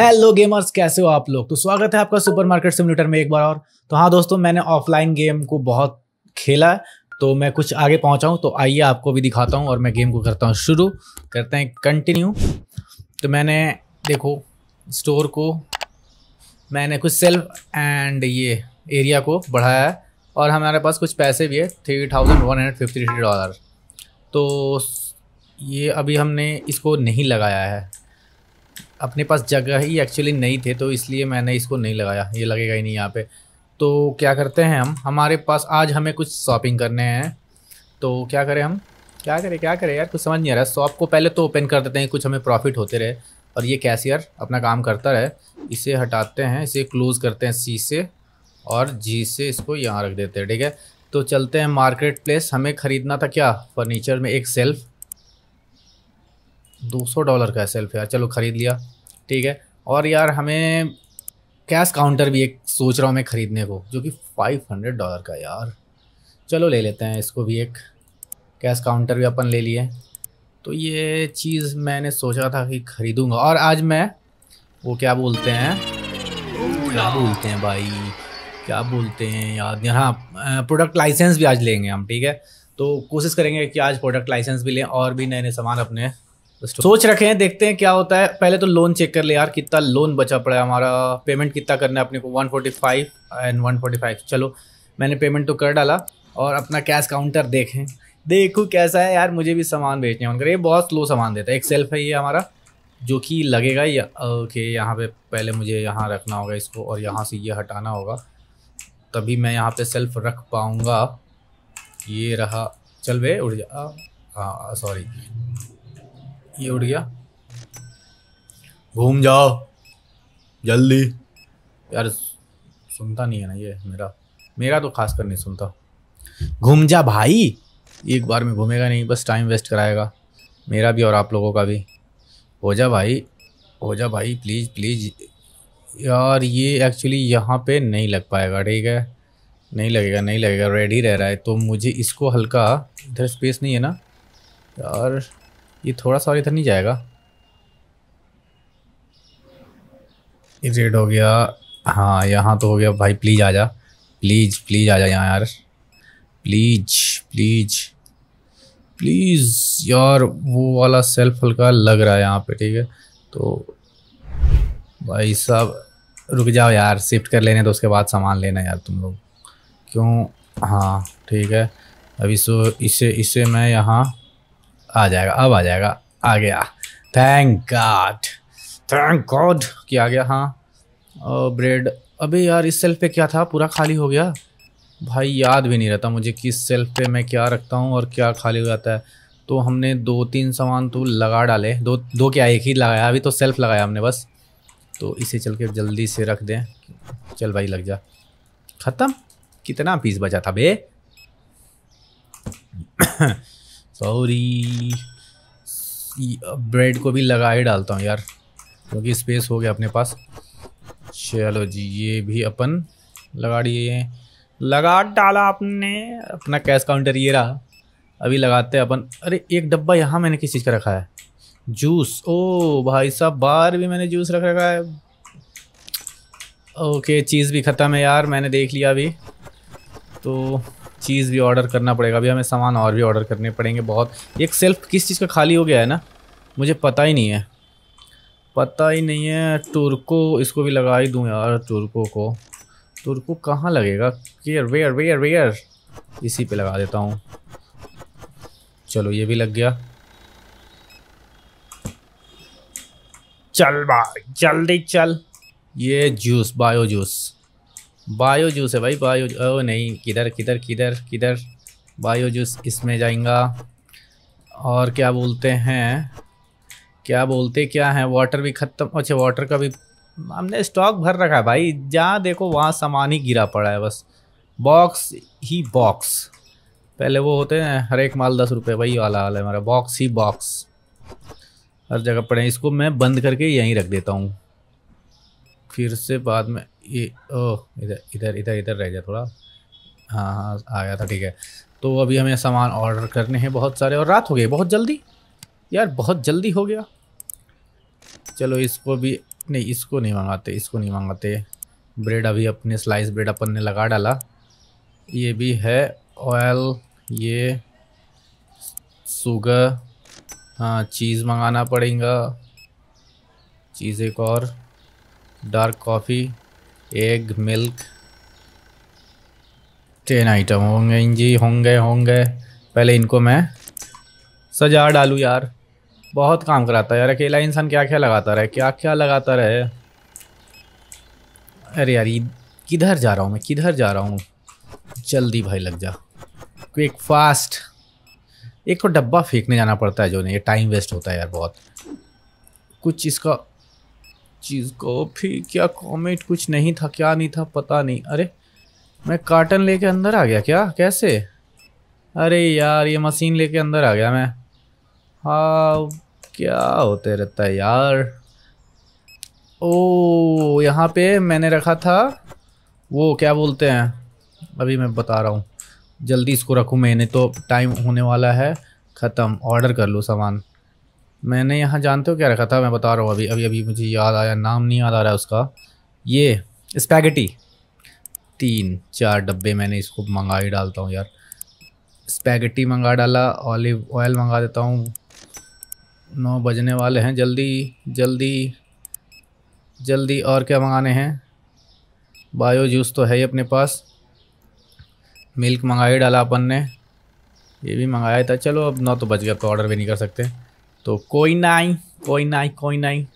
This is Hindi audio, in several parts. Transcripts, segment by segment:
हेलो गेमर्स कैसे हो आप लोग तो स्वागत है आपका सुपर मार्केट सिमुलेटर में एक बार और तो हाँ दोस्तों मैंने ऑफलाइन गेम को बहुत खेला तो मैं कुछ आगे पहुँचा हूँ तो आइए आपको भी दिखाता हूँ और मैं गेम को करता हूँ शुरू करते हैं कंटिन्यू तो मैंने देखो स्टोर को मैंने कुछ सेल्फ एंड ये एरिया को बढ़ाया है और हमारे पास कुछ पैसे भी है three thousand one hundred fifty three dollar तो ये अभी हमने इसको नहीं लगाया है अपने पास जगह ही एक्चुअली नहीं थे तो इसलिए मैंने इसको नहीं लगाया ये लगेगा ही नहीं यहाँ पे तो क्या करते हैं हम हमारे पास आज हमें कुछ शॉपिंग करने हैं तो क्या करें हम क्या करें क्या करें यार कुछ समझ नहीं आ रहा शॉप को पहले तो ओपन कर देते हैं कुछ हमें प्रॉफिट होते रहे और ये कैशियर अपना काम करता रहे इसे हटाते हैं इसे क्लोज़ करते हैं सी से और जी से इसको यहाँ रख देते हैं ठीक है तो चलते हैं मार्केट प्लेस हमें ख़रीदना था क्या फर्नीचर में एक सेल्फ़ 200 डॉलर का है सेल्फ यार चलो ख़रीद लिया ठीक है और यार हमें कैश काउंटर भी एक सोच रहा हूँ मैं ख़रीदने को जो कि 500 डॉलर का यार चलो ले लेते हैं इसको भी एक कैश काउंटर भी अपन ले लिए तो ये चीज़ मैंने सोचा था कि ख़रीदूँगा और आज मैं वो क्या बोलते हैं क्या बोलते हैं भाई क्या बोलते हैं याद नहीं हाँ प्रोडक्ट लाइसेंस भी आज लेंगे हम ठीक है तो कोशिश करेंगे कि आज प्रोडक्ट लाइसेंस भी लें और भी नए नए सामान अपने सोच रखे हैं देखते हैं क्या होता है पहले तो लोन चेक कर ले यार कितना लोन बचा पड़ा है हमारा पेमेंट कितना करना है अपने को 145 एंड 145 चलो मैंने पेमेंट तो कर डाला और अपना कैश काउंटर देखें देखो कैसा है यार मुझे भी सामान बेचने ऑन करिए बहुत स्लो सामान देता है एक सेल्फ है ये हमारा जो कि लगेगा ही ओके यहाँ पे पहले मुझे यहाँ रखना होगा इसको और यहाँ से ये हटाना होगा तभी मैं यहाँ पे सेल्फ रख पाऊँगा ये रहा चल वे उड़ जा हाँ सॉरी ये उड़ गया घूम जाओ जल्दी यार सुनता नहीं है ना ये मेरा मेरा तो खास कर नहीं सुनता घूम जा भाई एक बार में घूमेगा नहीं बस टाइम वेस्ट कराएगा मेरा भी और आप लोगों का भी हो जा भाई हो जा भाई प्लीज़ प्लीज़ यार ये एक्चुअली यहाँ पे नहीं लग पाएगा ठीक है नहीं लगेगा नहीं लगेगा रेडी रह रहा है तो मुझे इसको हल्का इधर स्पेस नहीं है ना यार ये थोड़ा सा और इधर नहीं जाएगा ये रेड हो गया हाँ यहाँ तो हो गया भाई प्लीज़ आ जा प्लीज़ प्लीज़ आ जा यहाँ यार प्लीज प्लीज प्लीज़ यार वो वाला सेल्फ हल्का लग रहा है यहाँ पे ठीक है तो भाई साहब रुक जाओ यार शिफ्ट कर लेने तो उसके बाद सामान लेना यार तुम लोग क्यों हाँ ठीक है अभी सो इसे इसे मैं यहाँ आ जाएगा अब आ जाएगा आ गया थैंक गॉड थैंक गॉड कि आ गया हाँ और ब्रेड अबे यार इस सेल्फ पे क्या था पूरा खाली हो गया भाई याद भी नहीं रहता मुझे किस सेल्फ पे मैं क्या रखता हूँ और क्या खाली हो जाता है तो हमने दो तीन सामान तो लगा डाले दो दो क्या एक ही लगाया अभी तो सेल्फ लगाया हमने बस तो इसे चल के जल्दी से रख दें चल भाई लग जा ख़त्म कितना पीस बचा था बे सॉरी ब्रेड को भी लगा ही डालता हूँ यार क्योंकि स्पेस हो गया अपने पास चलो जी ये भी अपन लगा दिए लगा डाला आपने अपना कैश काउंटर ये रहा अभी लगाते हैं अपन अरे एक डब्बा यहाँ मैंने किस चीज़ का रखा है जूस ओ भाई साहब बाहर भी मैंने जूस रख रखा है ओके चीज़ भी ख़त्म है यार मैंने देख लिया अभी तो चीज़ भी ऑर्डर करना पड़ेगा अभी हमें सामान और भी ऑर्डर करने पड़ेंगे बहुत एक सेल्फ किस चीज़ का खाली हो गया है ना मुझे पता ही नहीं है पता ही नहीं है टुरको इसको भी लगा ही दूँ यार टुरको को टुरको कहाँ लगेगा वेयर वेयर वेयर वेयर इसी पे लगा देता हूँ चलो ये भी लग गया चल भाई जल्दी चल ये juice bio juice bio juice है भाई बायो ओ नहीं किधर किधर किधर किधर बायो जूस इसमें जाएगा और क्या बोलते हैं क्या बोलते क्या हैं वाटर भी ख़त्म अच्छा वाटर का भी हमने स्टॉक भर रखा है भाई जहाँ देखो वहाँ सामान ही गिरा पड़ा है बस बॉक्स ही बॉक्स पहले वो होते हैं हर एक माल दस रुपये वही वाला वाला है हमारा बॉक्स ही बॉक्स हर जगह पड़े इसको मैं बंद करके यहीं रख देता हूँ फिर से बाद में ये ओह इधर इधर इधर इधर रह गया थोड़ा हाँ हाँ आ गया था ठीक है तो अभी हमें सामान ऑर्डर करने हैं बहुत सारे और रात हो गई बहुत जल्दी यार बहुत जल्दी हो गया चलो इसको भी नहीं इसको नहीं मंगाते इसको नहीं मंगाते ब्रेड अभी अपने स्लाइस ब्रेड अपन ने लगा डाला ये भी है ऑयल ये सुगर हाँ चीज़ मंगाना पड़ेगा चीज़ एक और dark coffee egg milk ten item होंगे जी होंगे होंगे पहले इनको मैं सजा डालूँ यार बहुत काम कराता है यार अकेला इंसान क्या क्या लगाता रहे क्या क्या लगाता रहे अरे यार किधर जा रहा हूँ मैं किधर जा रहा हूँ जल्दी भाई लग जा क्विक फास्ट एक तो डब्बा फेंकने जाना पड़ता है जो नहीं ये टाइम वेस्ट होता है यार बहुत कुछ इसका चीज़ को फिर क्या कॉमेट कुछ नहीं था क्या नहीं था पता नहीं अरे मैं कार्टन लेके अंदर आ गया क्या कैसे अरे यार ये मशीन लेके अंदर आ गया मैं हाँ क्या होते रहता है यार ओ यहाँ पे मैंने रखा था वो क्या बोलते हैं अभी मैं बता रहा हूँ जल्दी इसको रखूँ मैंने तो टाइम होने वाला है ख़त्म ऑर्डर कर लूँ सामान मैंने यहाँ जानते हो क्या रखा था मैं बता रहा हूँ अभी अभी अभी मुझे याद आया नाम नहीं याद आ रहा है उसका ये स्पैगेटी तीन चार डब्बे मैंने इसको मंगा ही डालता हूँ यार स्पैगेटी मंगा डाला ऑलिव ऑयल मंगा देता हूँ नौ बजने वाले हैं जल्दी जल्दी जल्दी और क्या मंगाने हैं बायो जूस तो है ही अपने पास मिल्क मंगा ही डाला अपन ने ये भी मंगाया था चलो अब नौ तो बज गया तो ऑर्डर भी नहीं कर सकते तो कोई ना आई कोई ना आई कोई ना आई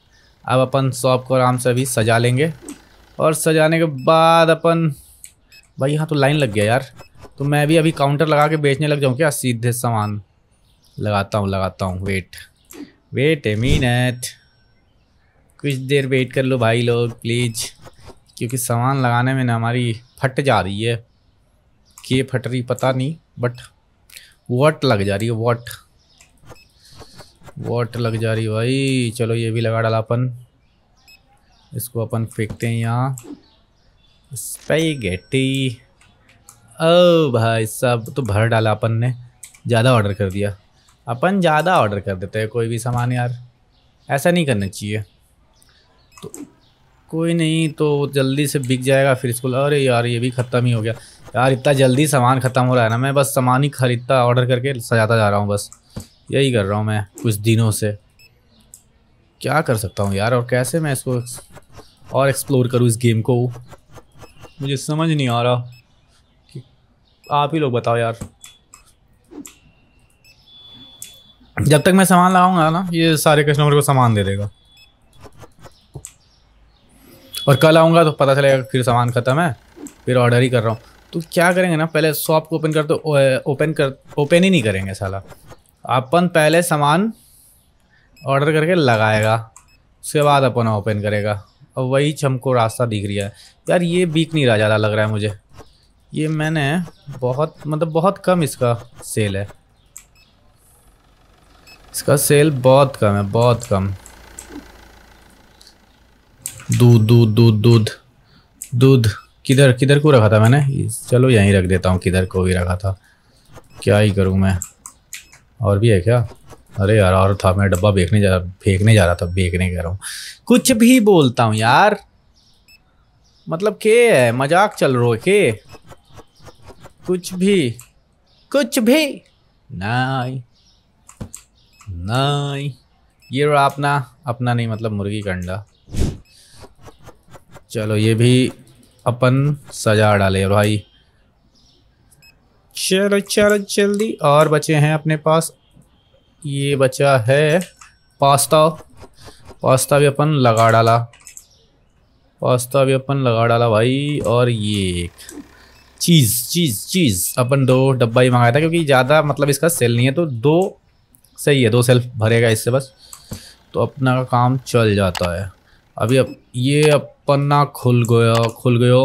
अब अपन शॉप को आराम से अभी सजा लेंगे और सजाने के बाद अपन भाई यहाँ तो लाइन लग गया यार तो मैं भी अभी काउंटर लगा के बेचने लग जाऊँ क्या सीधे सामान लगाता हूँ लगाता हूँ वेट वेट ए मीनट कुछ देर वेट कर लो भाई लोग प्लीज़ क्योंकि सामान लगाने में ना हमारी फट जा रही है कि फट रही पता नहीं बट वॉट लग जा रही है वॉट वोट लग जा रही भाई चलो ये भी लगा डाला अपन इसको अपन फेंकते हैं यहाँ गेटी ओ भाई सब तो भर डाला अपन ने ज़्यादा ऑर्डर कर दिया अपन ज़्यादा ऑर्डर कर देते हैं कोई भी सामान यार ऐसा नहीं करना चाहिए तो कोई नहीं तो जल्दी से बिक जाएगा फिर इसको अरे यार ये भी ख़त्म ही हो गया यार इतना जल्दी सामान ख़त्म हो रहा है ना मैं बस सामान ही ख़रीदता ऑर्डर करके सजाता जा रहा हूँ बस यही कर रहा हूँ मैं कुछ दिनों से क्या कर सकता हूँ यार और कैसे मैं इसको और एक्सप्लोर करूँ इस गेम को मुझे समझ नहीं आ रहा कि आप ही लोग बताओ यार जब तक मैं सामान लगाऊंगा ना ये सारे कस्टमर को सामान दे देगा और कल आऊँगा तो पता चलेगा फिर सामान ख़त्म है फिर ऑर्डर ही कर रहा हूँ तो क्या करेंगे ना पहले शॉप को ओपन कर तो ओपन कर ओपन ही नहीं करेंगे साला अपन पहले सामान ऑर्डर करके लगाएगा उसके बाद अपन ओपन करेगा और वही हमको रास्ता दिख रहा है यार ये बीक नहीं रहा ज़्यादा लग रहा है मुझे ये मैंने बहुत मतलब बहुत कम इसका सेल है इसका सेल बहुत कम है बहुत कम दूध दूध दूध दूध दूध किधर किधर को रखा था मैंने चलो यहीं रख देता हूँ किधर को भी रखा था क्या ही करूँ मैं और भी है क्या अरे यार और था मैं डब्बा बेचने जा फेंकने जा रहा था बेचने कह रहा हूँ कुछ भी बोलता हूँ यार मतलब के है मजाक चल रो के कुछ भी कुछ भी नहीं नहीं ये रहा अपना अपना नहीं मतलब मुर्गी का अंडा चलो ये भी अपन सजा डाले भाई चलो चलो जल्दी और बचे हैं अपने पास ये बचा है पास्ता पास्ता भी अपन लगा डाला पास्ता भी अपन लगा डाला भाई और ये एक चीज़ चीज़ चीज़ अपन दो डब्बा ही मंगाया था क्योंकि ज़्यादा मतलब इसका सेल नहीं है तो दो सही है दो सेल्फ भरेगा इससे बस तो अपना काम चल जाता है अभी अब ये अपना खुल गया खुल गयो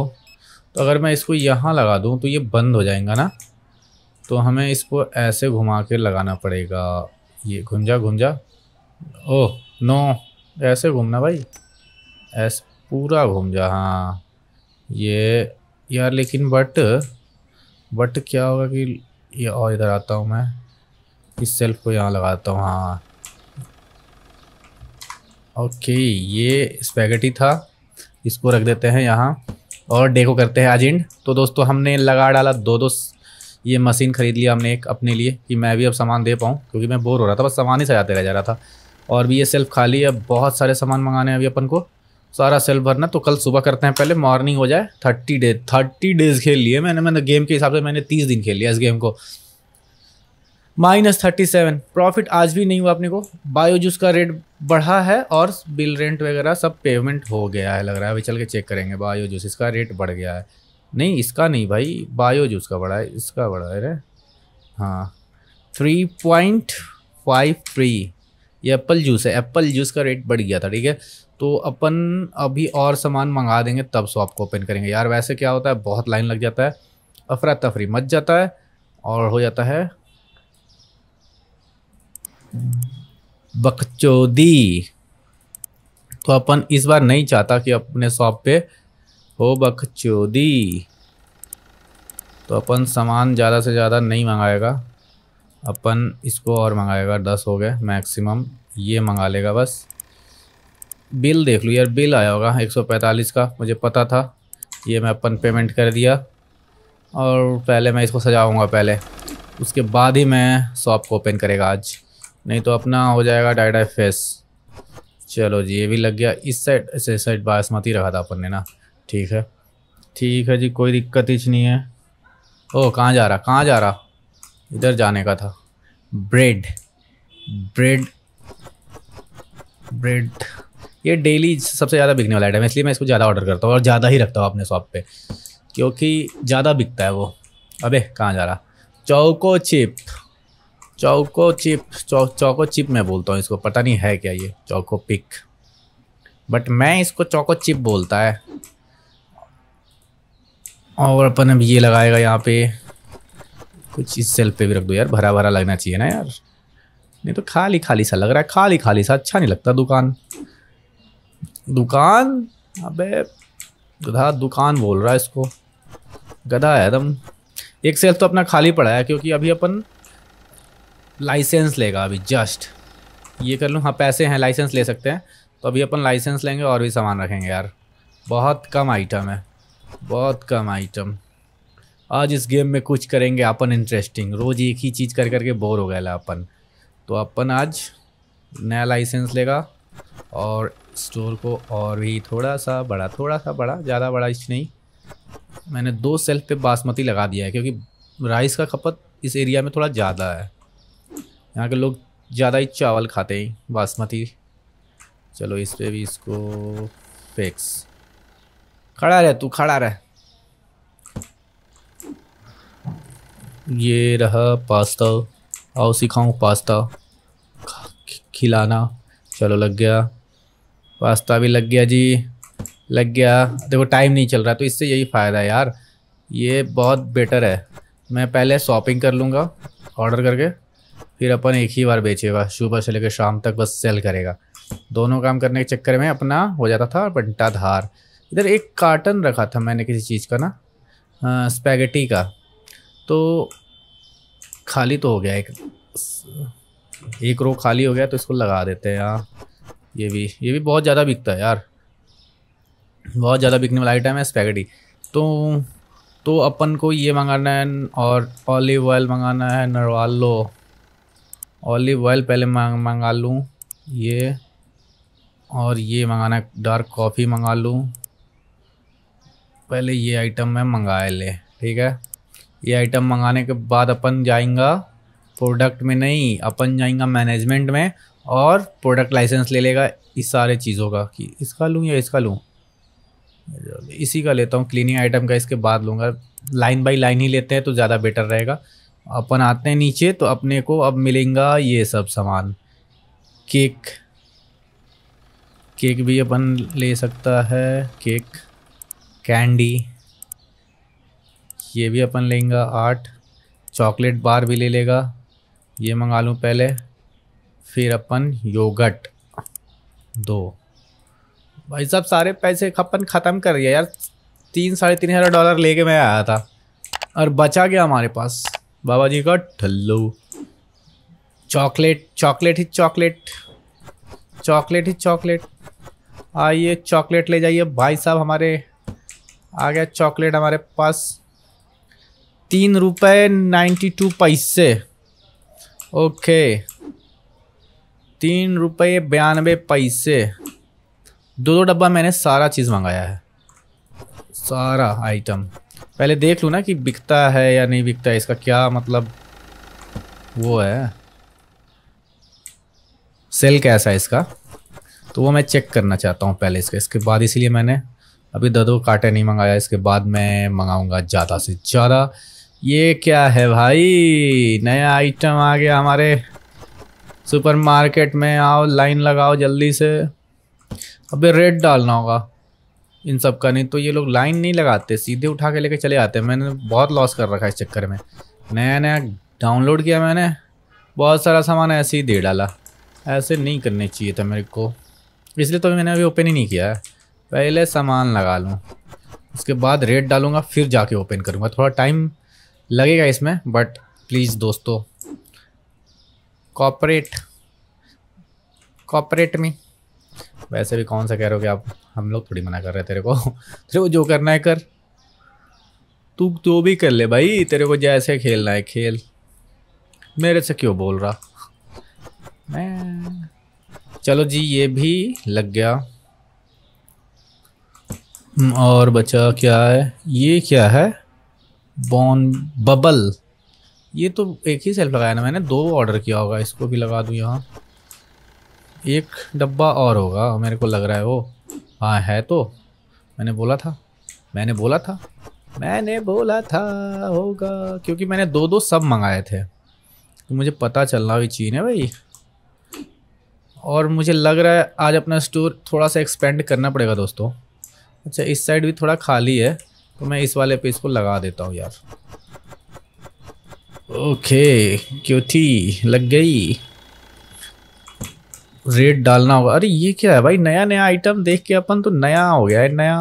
तो अगर मैं इसको यहाँ लगा दूँ तो ये बंद हो जाएगा ना तो हमें इसको ऐसे घुमा के लगाना पड़ेगा ये घुंजा घुंजा ओह नो ऐसे घूमना भाई ऐसे पूरा घूम जा हाँ ये यार लेकिन बट बट क्या होगा कि ये और इधर आता हूँ मैं इस सेल्फ को यहाँ लगाता हूँ हाँ ओके ये स्पैगेटी था इसको रख देते हैं यहाँ और डेको करते हैं आजिंड तो दोस्तों हमने लगा डाला दो दो ये मशीन ख़रीद लिया हमने एक अपने लिए कि मैं भी अब सामान दे पाऊँ क्योंकि मैं बोर हो रहा था बस सामान ही सजाते रह जा रहा था और भी ये सेल्फ खाली है बहुत सारे सामान मंगाने हैं अभी अपन को सारा सेल्फ भरना तो कल सुबह करते हैं पहले मॉर्निंग हो जाए थर्टी डेज थर्टी डेज़ खेल लिए मैंने मैंने गेम के हिसाब से मैंने तीस दिन खेल लिया इस गेम को माइनस थर्टी सेवन प्रॉफिट आज भी नहीं हुआ अपने को बायोजूस का रेट बढ़ा है और बिल रेंट वगैरह सब पेमेंट हो गया है लग रहा है अभी चल के चेक करेंगे बायोजूस इसका रेट बढ़ गया है नहीं इसका नहीं भाई बायो जूस का बड़ा है इसका बड़ा है रे हाँ थ्री पॉइंट फाइव थ्री ये एप्पल जूस है एप्पल जूस का रेट बढ़ गया था ठीक है तो अपन अभी और सामान मंगा देंगे तब शॉप को ओपन करेंगे यार वैसे क्या होता है बहुत लाइन लग जाता है अफरा तफरी मच जाता है और हो जाता है बकचोदी तो अपन इस बार नहीं चाहता कि अपने शॉप पे हो बकचोदी तो अपन सामान ज़्यादा से ज़्यादा नहीं मंगाएगा अपन इसको और मंगाएगा दस हो गए मैक्सिमम ये मंगा लेगा बस बिल देख लो यार बिल आया होगा एक सौ पैंतालीस का मुझे पता था ये मैं अपन पेमेंट कर दिया और पहले मैं इसको सजाऊंगा पहले उसके बाद ही मैं शॉप को ओपन करेगा आज नहीं तो अपना हो जाएगा डाइडा फेस चलो जी ये भी लग गया इस साइड से साइड बासमती रखा था अपन ने ना ठीक है ठीक है जी कोई दिक्कत ही नहीं है ओ कहाँ जा रहा कहाँ जा रहा इधर जाने का था ब्रेड ब्रेड ब्रेड ये डेली सबसे ज़्यादा बिकने वाला आइटम है इसलिए मैं इसको ज़्यादा ऑर्डर करता हूँ और ज़्यादा ही रखता हूँ अपने शॉप पे क्योंकि ज़्यादा बिकता है वो अबे कहाँ जा रहा चौको चिप चौको चिप चौ चौको चिप मैं बोलता हूँ इसको पता नहीं है क्या ये चौको पिक बट मैं इसको चौको चिप बोलता है और अपन अब ये लगाएगा यहाँ पे कुछ इस सेल पे भी रख दो यार भरा भरा लगना चाहिए ना यार नहीं तो खाली खाली सा लग रहा है खाली खाली सा अच्छा नहीं लगता दुकान दुकान अबे गधा दुकान बोल रहा है इसको गधा है एकदम एक सेल तो अपना खाली पड़ा है क्योंकि अभी अपन लाइसेंस लेगा अभी जस्ट ये कर लूँ हाँ पैसे हैं लाइसेंस ले सकते हैं तो अभी अपन लाइसेंस लेंगे और भी सामान रखेंगे यार बहुत कम आइटम है बहुत कम आइटम आज इस गेम में कुछ करेंगे अपन इंटरेस्टिंग रोज़ एक ही चीज़ कर करके बोर हो गया अपन तो अपन आज नया लाइसेंस लेगा और स्टोर को और भी थोड़ा सा बड़ा थोड़ा सा बड़ा ज़्यादा बड़ा इस नहीं मैंने दो सेल्फ पे बासमती लगा दिया है क्योंकि राइस का खपत इस एरिया में थोड़ा ज़्यादा है यहाँ के लोग ज़्यादा ही चावल खाते हैं बासमती चलो इस पर भी इसको फिक्स खड़ा रह तू खड़ा रह ये रहा पास्ता आओ सिखाऊँ पास्ता खिलाना चलो लग गया पास्ता भी लग गया जी लग गया देखो टाइम नहीं चल रहा तो इससे यही फ़ायदा है यार ये बहुत बेटर है मैं पहले शॉपिंग कर लूँगा ऑर्डर करके फिर अपन एक ही बार बेचेगा सुबह से लेकर शाम तक बस सेल करेगा दोनों काम करने के चक्कर में अपना हो जाता था बंटा धार इधर एक कार्टन रखा था मैंने किसी चीज़ का ना स्पैगेटी का तो खाली तो हो गया एक एक रो खाली हो गया तो इसको लगा देते हैं यहाँ ये भी ये भी बहुत ज़्यादा बिकता है यार बहुत ज़्यादा बिकने वाला आइटम है स्पैगेटी तो तो अपन को ये मंगाना है और ऑलिव ऑयल मंगाना है नरवालो ऑलिव ऑयल पहले मंग मंगा लूँ ये और ये मंगाना है डार्क कॉफ़ी मंगा लूँ पहले ये आइटम मैं मंगा ले ठीक है ये आइटम मंगाने के बाद अपन जाएंगा प्रोडक्ट में नहीं अपन जाएंगा मैनेजमेंट में और प्रोडक्ट लाइसेंस ले लेगा इस सारे चीज़ों का कि इसका लूँ या इसका लूँ इसी का लेता हूँ क्लीनिंग आइटम का इसके बाद लूँगा लाइन बाई लाइन ही लेते हैं तो ज़्यादा बेटर रहेगा अपन आते हैं नीचे तो अपने को अब मिलेगा ये सब सामान केक केक भी अपन ले सकता है केक कैंडी ये भी अपन लेंगे आठ चॉकलेट बार भी ले लेगा ये मंगा लूँ पहले फिर अपन योगट दो भाई साहब सारे पैसे अपन ख़त्म कर दिया यार तीन साढ़े तीन हज़ार डॉलर लेके मैं आया था और बचा गया हमारे पास बाबा जी का ठल्लो चॉकलेट चॉकलेट ही चॉकलेट चॉकलेट ही चॉकलेट आइए चॉकलेट ले जाइए भाई साहब हमारे आ गया चॉकलेट हमारे पास तीन रुपये नाइन्टी टू पैसे ओके तीन रुपये बयानवे पैसे दो दो डब्बा मैंने सारा चीज़ मंगाया है सारा आइटम पहले देख लूँ ना कि बिकता है या नहीं बिकता है इसका क्या मतलब वो है सेल कैसा है इसका तो वो मैं चेक करना चाहता हूँ पहले इसका इसके बाद इसलिए मैंने अभी दो दो काटे नहीं मंगाया इसके बाद मैं मंगाऊंगा ज़्यादा से ज़्यादा ये क्या है भाई नया आइटम आ गया हमारे सुपरमार्केट में आओ लाइन लगाओ जल्दी से अबे रेट डालना होगा इन सब का नहीं तो ये लोग लाइन नहीं लगाते सीधे उठा के लेके चले आते हैं मैंने बहुत लॉस कर रखा है इस चक्कर में नया नया डाउनलोड किया मैंने बहुत सारा सामान ऐसे ही दे डाला ऐसे नहीं करने चाहिए था मेरे को इसलिए तो मैंने अभी ओपन ही नहीं किया है पहले सामान लगा लूँ उसके बाद रेट डालूँगा फिर जाके ओपन करूँगा थोड़ा टाइम लगेगा इसमें बट प्लीज़ दोस्तों कॉपरेट कॉपरेट में वैसे भी कौन सा कह रहे हो आप हम लोग थोड़ी मना कर रहे हैं तेरे को तेरे को जो करना है कर तू तो भी कर ले भाई तेरे को जैसे खेलना है खेल मेरे से क्यों बोल रहा मैं चलो जी ये भी लग गया हम्म, और बचा क्या है ये क्या है बॉन बबल ये तो एक ही सेल्फ लगाया ना मैंने दो ऑर्डर किया होगा इसको भी लगा दूँ यहाँ एक डब्बा और होगा मेरे को लग रहा है वो हाँ है तो मैंने बोला था मैंने बोला था मैंने बोला था होगा क्योंकि मैंने दो दो सब मंगाए थे तो मुझे पता चलना भी चीन है भाई और मुझे लग रहा है आज अपना स्टोर थोड़ा सा एक्सपेंड करना पड़ेगा दोस्तों अच्छा इस साइड भी थोड़ा खाली है तो मैं इस वाले पे इसको लगा देता हूँ यार ओके क्यों थी लग गई रेट डालना होगा अरे ये क्या है भाई नया नया आइटम देख के अपन तो नया हो गया है नया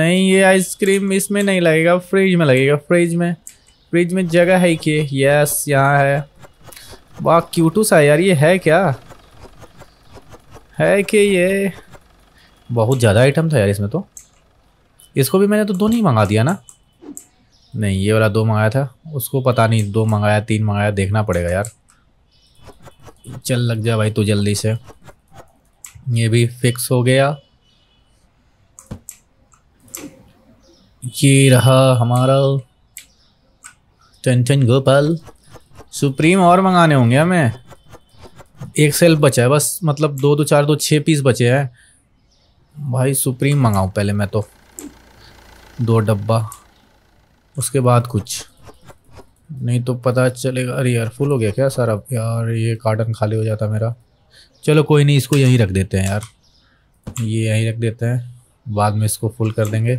नहीं ये आइसक्रीम इसमें नहीं लगेगा फ्रिज में लगेगा फ्रिज में फ्रिज में जगह है कि यस यहाँ है वाह क्यूटू सा यार ये है क्या है कि ये बहुत ज़्यादा आइटम था यार इसमें तो इसको भी मैंने तो दो नहीं मंगा दिया ना नहीं ये वाला दो मंगाया था उसको पता नहीं दो मंगाया तीन मंगाया देखना पड़ेगा यार चल लग जा भाई तू जल्दी से ये भी फिक्स हो गया ये रहा हमारा टेंशन गोपाल सुप्रीम और मंगाने होंगे हमें एक सेल बचा है बस मतलब दो दो चार दो छः पीस बचे हैं भाई सुप्रीम मंगाऊँ पहले मैं तो दो डब्बा उसके बाद कुछ नहीं तो पता चलेगा अरे यार फुल हो गया क्या सर अब यार ये कार्टन खाली हो जाता मेरा चलो कोई नहीं इसको यहीं रख देते हैं यार ये यहीं रख देते हैं बाद में इसको फुल कर देंगे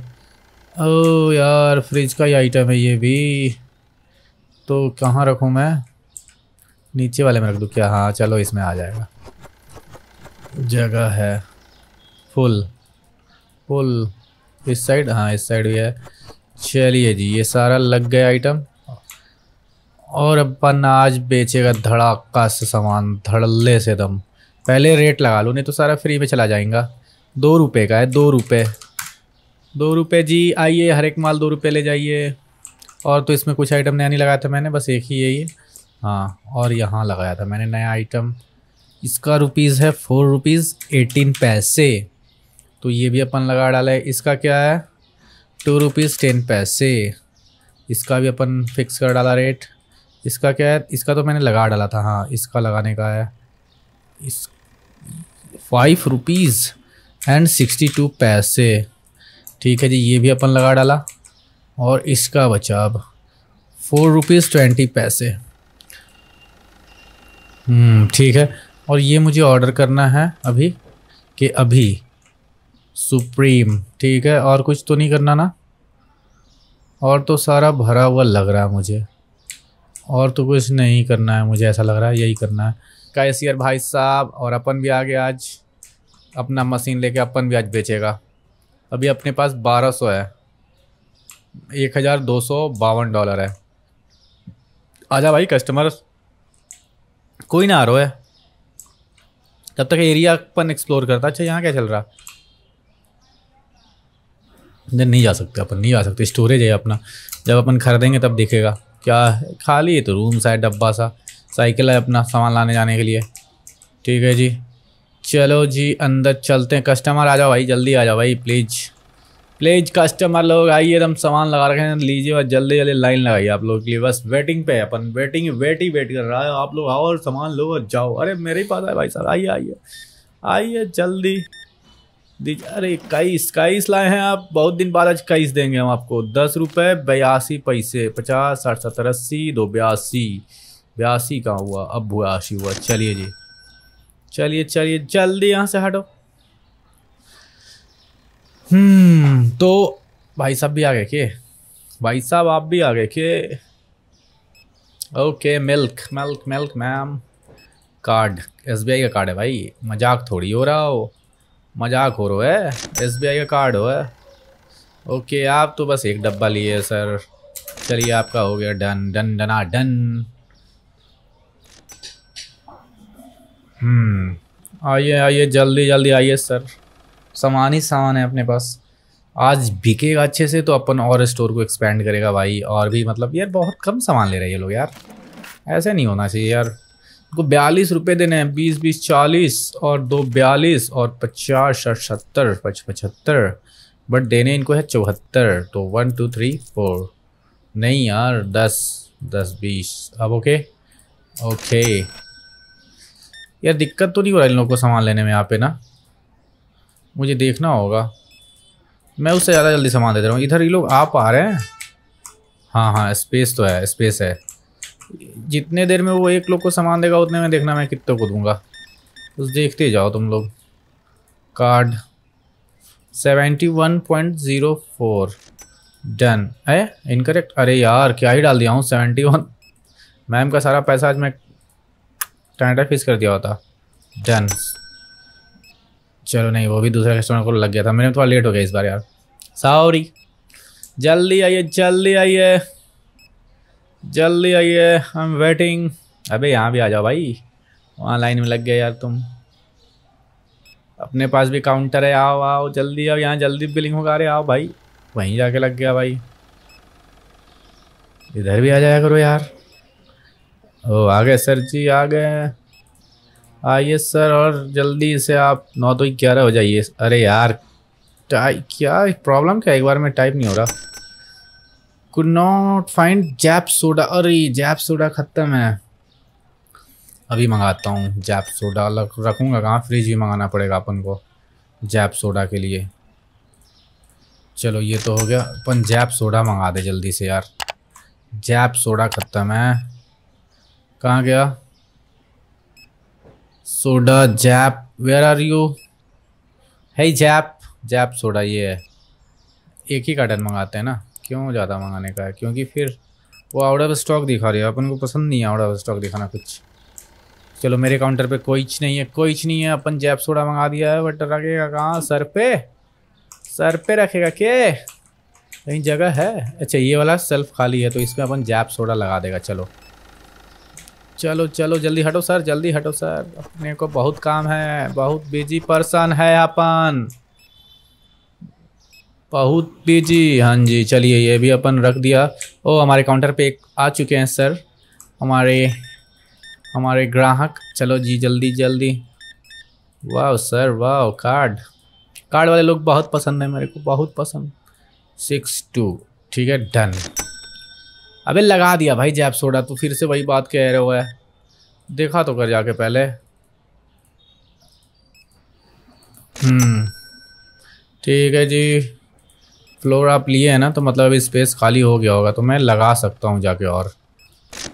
ओ यार फ्रिज का ही आइटम है ये भी तो कहाँ रखूँ मैं नीचे वाले में रख दूँ क्या हाँ चलो इसमें आ जाएगा जगह है फुल फुल इस साइड हाँ इस साइड भी है चलिए जी ये सारा लग गया आइटम और अपन आज बेचेगा धड़ाका से सामान धड़ल्ले से दम पहले रेट लगा लो नहीं तो सारा फ्री में चला जाएगा दो रुपये का है दो रुपये दो रुपये जी आइए हर एक माल दो रुपये ले जाइए और तो इसमें कुछ आइटम नया नहीं लगाया था मैंने बस एक ही है हाँ और यहाँ लगाया था मैंने नया आइटम इसका रुपीज़ है फोर रुपीज़ एटीन पैसे तो ये भी अपन लगा डाला है इसका क्या है टू रुपीज़ टेन पैसे इसका भी अपन फिक्स कर डाला रेट इसका क्या है इसका तो मैंने लगा डाला था हाँ इसका लगाने का है इस five rupees and sixty two पैसे ठीक है जी ये भी अपन लगा डाला और इसका बचा अब फोर रुपीज़ ट्वेंटी पैसे ठीक है और ये मुझे ऑर्डर करना है अभी कि अभी सुप्रीम ठीक है और कुछ तो नहीं करना ना और तो सारा भरा हुआ लग रहा है मुझे और तो कुछ नहीं करना है मुझे ऐसा लग रहा है यही करना है कैसे यार भाई साहब और अपन भी आ गए आज अपना मशीन लेके अपन भी आज बेचेगा अभी अपने पास 1200 है एक हज़ार दो सौ बावन डॉलर है आजा भाई कस्टमर कोई ना आ रहा है तब तक एरिया अपन एक्सप्लोर करता अच्छा यहाँ क्या चल रहा अंदर नहीं जा सकते अपन नहीं जा सकते स्टोरेज है अपना जब अपन खरीदेंगे तब दिखेगा क्या खाली है तो रूम सा है डब्बा सा साइकिल है अपना सामान लाने जाने के लिए ठीक है जी चलो जी अंदर चलते हैं कस्टमर आ जाओ भाई जल्दी आ जाओ भाई प्लीज़ प्लीज़ कस्टमर लोग आइए एकदम सामान लगा रखे हैं लीजिए और जल्दी जल्दी लाइन लगाइए आप लोगों के लिए बस वेटिंग पे है अपन वेटिंग वेट ही वेट कर रहा है आप लोग आओ और सामान लो और जाओ अरे मेरे ही पास है भाई साहब आइए आइए आइए जल्दी अरे इक्कीस इक्कीस लाए हैं आप बहुत दिन बाद आज इक्कीस देंगे हम आपको दस रुपये बयासी पैसे पचास साठ सत्तर अस्सी दो बयासी बयासी कहाँ हुआ अब बयासी हुआ चलिए जी चलिए चलिए जल्दी यहाँ से हटो हम्म तो भाई साहब भी आ गए के भाई साहब आप भी आ गए के okay milk milk milk ma'am card SBI का कार्ड है भाई मजाक थोड़ी हो रहा हो मजाक हो रो है एस का कार्ड हो है ओके आप तो बस एक डब्बा लिए सर चलिए आपका हो गया done done done done hmm आइए आइए जल्दी जल्दी आइए सर सामान ही सामान है अपने पास आज बिकेगा अच्छे से तो अपन और स्टोर को एक्सपेंड करेगा भाई और भी मतलब यार बहुत कम सामान ले रहे हैं ये लोग यार ऐसे नहीं होना चाहिए यार आपको बयालीस रुपये देने हैं बीस बीस चालीस और दो बयालीस और पचास अठहत्तर पचहत्तर बट देने इनको है चौहत्तर तो वन टू थ्री फोर नहीं यार दस दस बीस अब ओके ओके यार दिक्कत तो नहीं हो रहा इन लोगों को सामान लेने में यहाँ पे ना मुझे देखना होगा मैं उससे ज़्यादा जल्दी सामान दे दे रहा हूँ इधर ये लोग आप आ रहे हैं हाँ हाँ स्पेस तो है स्पेस है जितने देर में वो एक लोग को सामान देगा उतने में देखना मैं कितने को दूंगा बस देखते जाओ तुम लोग card seventy one point zero four done है इनकरेक्ट अरे यार क्या ही डाल दिया हूँ सेवेंटी वन मैम का सारा पैसा आज मैं टाटा फिक्स कर दिया होता डन चलो नहीं वो भी दूसरे कस्टमर को लग गया था मैंने थोड़ा तो लेट हो गया इस बार यार सॉरी जल्दी आइए जल्दी आइए जल्दी आइए हम वेटिंग अबे यहाँ भी आ जाओ भाई वहाँ लाइन में लग गए यार तुम अपने पास भी काउंटर है आओ आओ जल्दी आओ यहाँ जल्दी बिलिंग होगा अरे आओ भाई वहीं जाके लग गया भाई इधर भी आ जाया करो यार ओ आ गए सर जी आ गए आइए सर और जल्दी से आप नौ तो ग्यारह हो जाइए अरे यार टाइप क्या प्रॉब्लम क्या एक बार में टाइप नहीं हो रहा could not find zap soda अरे जैप सोडा ख़त्म है अभी मंगाता हूँ जैप सोडा रखूँगा कहाँ फ्रिज भी मंगाना पड़ेगा अपन को जैप सोडा के लिए चलो ये तो हो गया अपन जैप सोडा मंगा दे जल्दी से यार जैप सोडा ख़त्म है कहाँ गया soda zap where are you है जैप जैप सोडा ये है एक ही कार्टन मंगाते हैं ना क्यों ज़्यादा मंगाने का है क्योंकि फिर वो आउट ऑफ स्टॉक दिखा रही हो अपन को पसंद नहीं है आउट ऑफ स्टॉक दिखाना कुछ चलो मेरे काउंटर पे कोई नहीं है कोई नहीं है अपन जैप सोडा मंगा दिया है बट रखेगा कहाँ सर पे सर पे रखेगा के कहीं जगह है अच्छा ये वाला सेल्फ खाली है तो इसमें अपन जैप सोडा लगा देगा चलो चलो चलो जल्दी हटो सर जल्दी हटो सर अपने को बहुत काम है बहुत बिजी पर्सन है अपन बहुत जी हाँ जी चलिए ये भी अपन रख दिया ओ हमारे काउंटर पे एक आ चुके हैं सर हमारे हमारे ग्राहक चलो जी जल्दी जल्दी वाह सर वाह कार्ड कार्ड वाले लोग बहुत पसंद है मेरे को बहुत पसंद सिक्स टू ठीक है डन अबे लगा दिया भाई जैप सोडा तो फिर से वही बात कह रहे हो है देखा तो कर जाके पहले हम्म ठीक है जी फ्लोर आप लिए हैं ना तो मतलब अभी स्पेस खाली हो गया होगा तो मैं लगा सकता हूँ जाके और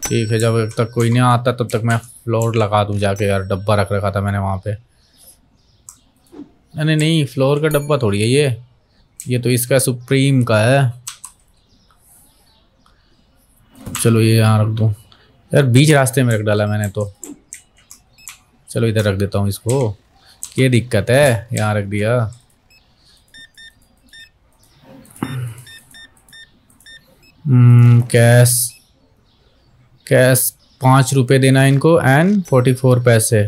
ठीक है जब तक कोई नहीं आता तब तक मैं फ्लोर लगा दूँ जाके यार डब्बा रख रखा था मैंने वहाँ पे अरे नहीं फ्लोर का डब्बा थोड़ी है ये ये तो इसका सुप्रीम का है चलो ये यहाँ रख दूँ यार बीच रास्ते में रख डाला मैंने तो चलो इधर रख देता हूँ इसको ये दिक्कत है यहाँ रख दिया कैश hmm, कैश पाँच रुपये देना है इनको एंड फोर्टी फोर पैसे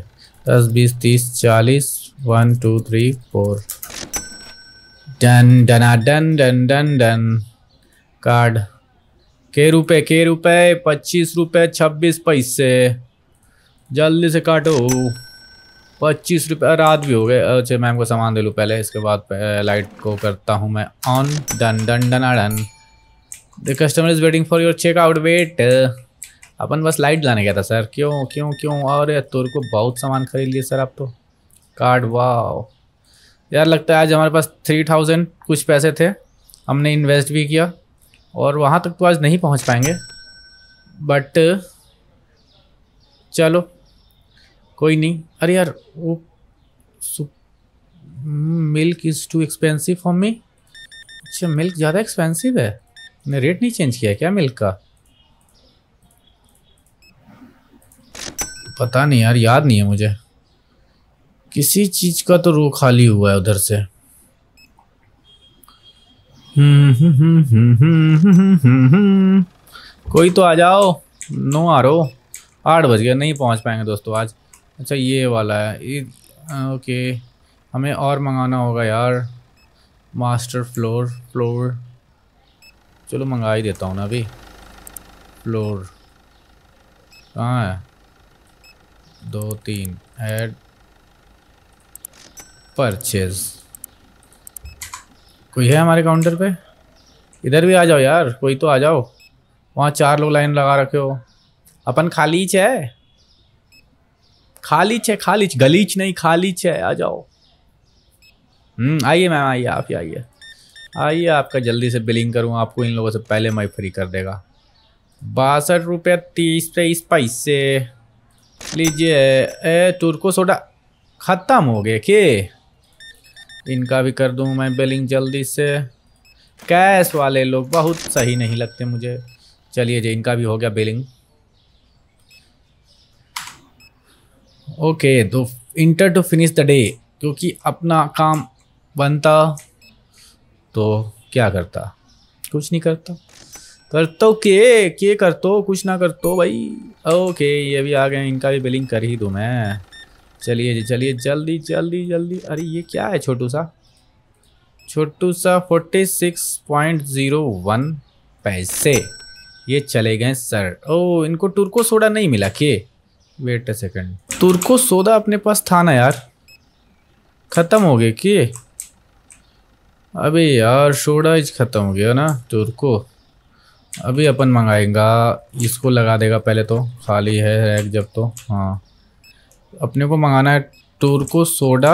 दस बीस तीस चालीस one two three four done done done done done done card के रुपए के रुपए पच्चीस रुपए छब्बीस पैसे जल्दी से काटो पच्चीस रुपये रात भी हो गए अच्छा मैम को सामान दे लूँ पहले इसके बाद लाइट को करता हूँ मैं on done done done done, done, done, done the customer is waiting for your check out wait अपन बस लाइट लाने गया था सर क्यों क्यों क्यों और तुर को बहुत सामान खरीद लिए सर आप तो कार्ड वाओ यार लगता है आज हमारे पास थ्री थाउजेंड कुछ पैसे थे हमने इन्वेस्ट भी किया और वहाँ तक तो आज नहीं पहुँच पाएंगे बट चलो कोई नहीं अरे यार वो milk is too expensive for me अच्छा मिल्क ज़्यादा एक्सपेंसिव है ने रेट नहीं चेंज किया क्या मिल्क का पता नहीं यार याद नहीं है मुझे किसी चीज का तो रो खाली हुआ है उधर से कोई तो आ जाओ नो आ रो आठ बज गया नहीं पहुंच पाएंगे दोस्तों आज अच्छा ये वाला है ये ओके हमें और मंगाना होगा यार मास्टर फ्लोर फ्लोर चलो मंगा ही देता हूँ ना अभी फ्लोर कहाँ है दो तीन एड परचेज कोई है हमारे काउंटर पे इधर भी आ जाओ यार कोई तो आ जाओ वहाँ चार लोग लाइन लगा रखे हो अपन खाली च है खाली है खाली गलीच नहीं खाली है आ जाओ हम्म, आइए मैम आइए आप ही आइए आइए आपका जल्दी से बिलिंग करूँ आपको इन लोगों से पहले मैं फ्री कर देगा बासठ रुपये तीस तेईस पैसे लीजिए ए तुर्को सोडा ख़त्म हो गया के इनका भी कर दूँ मैं बिलिंग जल्दी से कैश वाले लोग बहुत सही नहीं लगते मुझे चलिए जी इनका भी हो गया बिलिंग ओके तो enter to finish the day क्योंकि अपना काम बनता तो क्या करता कुछ नहीं करता कर तो के के तो कुछ ना कर तो भाई ओके ये भी आ गए इनका भी बिलिंग कर ही दूँ मैं चलिए जी चलिए जल्दी जल्दी जल्दी अरे ये क्या है छोटू सा छोटू सा forty six point zero one पैसे ये चले गए सर ओ इनको तुर्को सोडा नहीं मिला के वेट अ सेकंड तुर्को सोडा अपने पास था ना यार ख़त्म हो गए के अबे यार सोडा इज ख़त्म हो गया ना तुर्को तो अभी अपन मंगाएगा इसको लगा देगा पहले तो खाली है रैक जब तो हाँ अपने को मंगाना है टूरको सोडा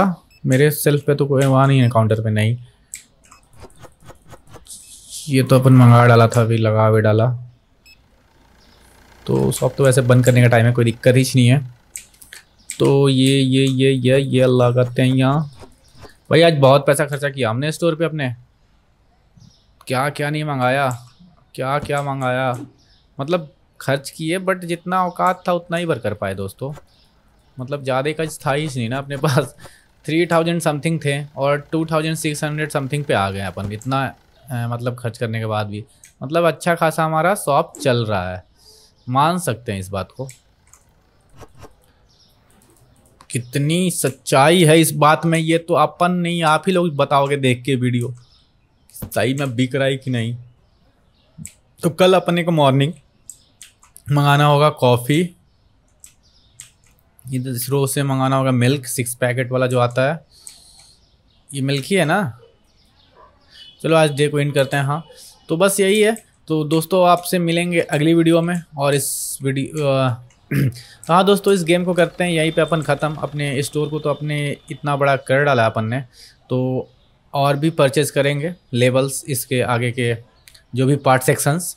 मेरे सेल्फ पे तो कोई वहाँ नहीं है काउंटर पे नहीं ये तो अपन मंगा डाला था अभी लगा भी डाला तो शॉप तो वैसे बंद करने का टाइम है कोई दिक्कत ही नहीं है तो ये ये ये ये ये लगाते हैं यहाँ भाई आज बहुत पैसा खर्चा किया हमने स्टोर पे अपने क्या क्या नहीं मंगाया क्या क्या मंगाया मतलब खर्च किए बट जितना औकात था उतना ही भर कर पाए दोस्तों मतलब ज़्यादा खर्च था ही नहीं ना अपने पास थ्री थाउजेंड समथिंग थे और two thousand six hundred something पे आ गए अपन इतना आ, मतलब खर्च करने के बाद भी मतलब अच्छा खासा हमारा शॉप चल रहा है मान सकते हैं इस बात को कितनी सच्चाई है इस बात में ये तो अपन नहीं आप ही लोग बताओगे देख के वीडियो सही में बिक रहा है कि नहीं तो कल अपने को मॉर्निंग मंगाना होगा कॉफ़ी इधर रोज से मंगाना होगा मिल्क सिक्स पैकेट वाला जो आता है ये मिल्क ही है ना चलो आज डे को इन करते हैं हाँ तो बस यही है तो दोस्तों आपसे मिलेंगे अगली वीडियो में और इस वीडियो हाँ दोस्तों इस गेम को करते हैं यहीं पे अपन ख़त्म अपने स्टोर को तो अपने इतना बड़ा कर डाला अपन ने तो और भी परचेज़ करेंगे लेवल्स इसके आगे के जो भी पार्ट सेक्शंस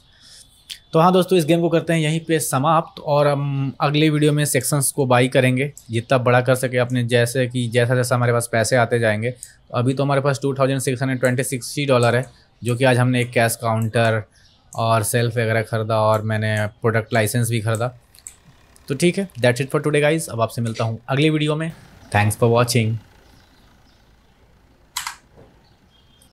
तो हाँ दोस्तों इस गेम को करते हैं यहीं पे समाप्त और हम अगले वीडियो में सेक्शंस को बाई करेंगे जितना बड़ा कर सके अपने जैसे कि जैसा जैसा हमारे पास पैसे आते जाएंगे अभी तो हमारे पास two thousand six hundred twenty six ही डॉलर है जो कि आज हमने एक कैश काउंटर और सेल्फ वगैरह ख़रीदा और मैंने प्रोडक्ट लाइसेंस भी ख़रीदा तो ठीक है that's it for today guys अब आपसे मिलता हूँ अगली वीडियो में थैंक्स फॉर वॉचिंग